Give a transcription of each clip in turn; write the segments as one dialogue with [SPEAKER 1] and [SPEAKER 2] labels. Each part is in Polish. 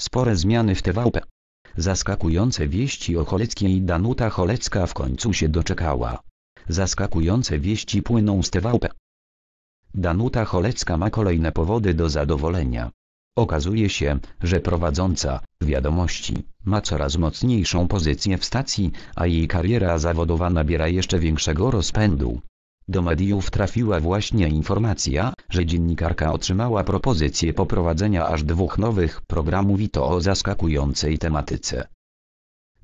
[SPEAKER 1] Spore zmiany w TVP. Zaskakujące wieści o Choleckiej Danuta Cholecka w końcu się doczekała. Zaskakujące wieści płyną z TVP. Danuta Cholecka ma kolejne powody do zadowolenia. Okazuje się, że prowadząca wiadomości ma coraz mocniejszą pozycję w stacji, a jej kariera zawodowa nabiera jeszcze większego rozpędu. Do mediów trafiła właśnie informacja, że dziennikarka otrzymała propozycję poprowadzenia aż dwóch nowych programów i to o zaskakującej tematyce.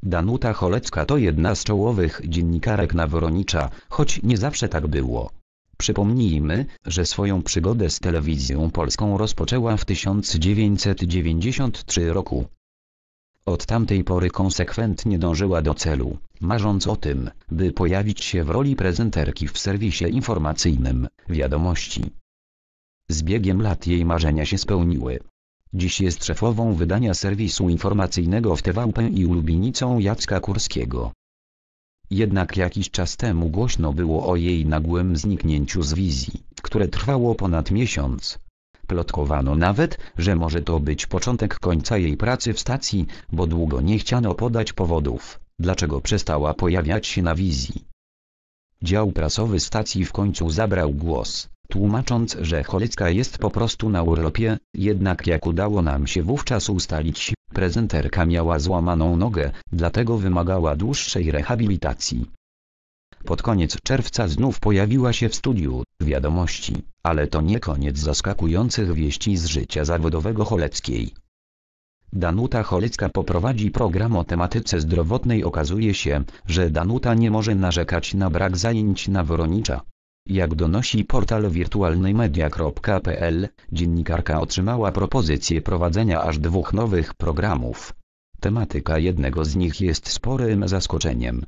[SPEAKER 1] Danuta Cholecka to jedna z czołowych dziennikarek na Woronicza, choć nie zawsze tak było. Przypomnijmy, że swoją przygodę z telewizją polską rozpoczęła w 1993 roku. Od tamtej pory konsekwentnie dążyła do celu, marząc o tym, by pojawić się w roli prezenterki w serwisie informacyjnym Wiadomości. Z biegiem lat jej marzenia się spełniły. Dziś jest szefową wydania serwisu informacyjnego w TVP i ulubienicą Jacka Kurskiego. Jednak jakiś czas temu głośno było o jej nagłym zniknięciu z wizji, które trwało ponad miesiąc, Plotkowano nawet, że może to być początek końca jej pracy w stacji, bo długo nie chciano podać powodów, dlaczego przestała pojawiać się na wizji. Dział prasowy stacji w końcu zabrał głos, tłumacząc, że Cholecka jest po prostu na urlopie, jednak jak udało nam się wówczas ustalić, prezenterka miała złamaną nogę, dlatego wymagała dłuższej rehabilitacji. Pod koniec czerwca znów pojawiła się w studiu wiadomości, ale to nie koniec zaskakujących wieści z życia zawodowego Choleckiej. Danuta Cholecka poprowadzi program o tematyce zdrowotnej. Okazuje się, że Danuta nie może narzekać na brak zajęć na Woronicza. Jak donosi portal wirtualnymedia.pl, dziennikarka otrzymała propozycję prowadzenia aż dwóch nowych programów. Tematyka jednego z nich jest sporym zaskoczeniem,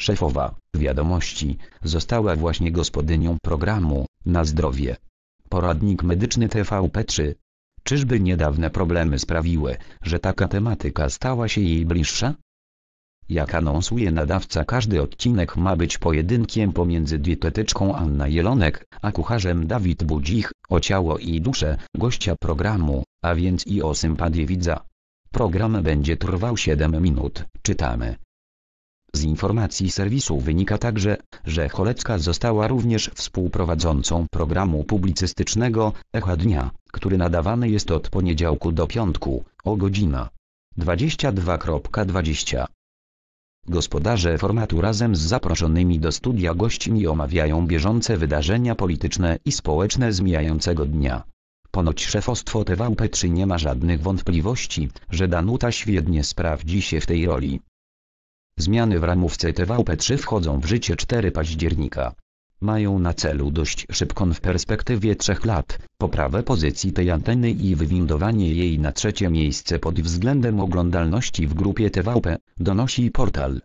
[SPEAKER 1] szefowa Wiadomości została właśnie gospodynią programu Na zdrowie. Poradnik medyczny TVP3. Czyżby niedawne problemy sprawiły, że taka tematyka stała się jej bliższa? Jak anonsuje nadawca każdy odcinek ma być pojedynkiem pomiędzy dietetyczką Anna Jelonek, a kucharzem Dawid Budzich, o ciało i duszę, gościa programu, a więc i o sympatię widza. Program będzie trwał 7 minut, czytamy. Z informacji serwisu wynika także, że Cholecka została również współprowadzącą programu publicystycznego Echa Dnia, który nadawany jest od poniedziałku do piątku, o godzina 22.20. Gospodarze formatu razem z zaproszonymi do studia gośćmi omawiają bieżące wydarzenia polityczne i społeczne z mijającego dnia. Ponoć szefostwo TVP3 nie ma żadnych wątpliwości, że Danuta świetnie sprawdzi się w tej roli. Zmiany w ramówce TVP3 wchodzą w życie 4 października. Mają na celu dość szybką w perspektywie trzech lat, poprawę pozycji tej anteny i wywindowanie jej na trzecie miejsce pod względem oglądalności w grupie TVP, donosi portal.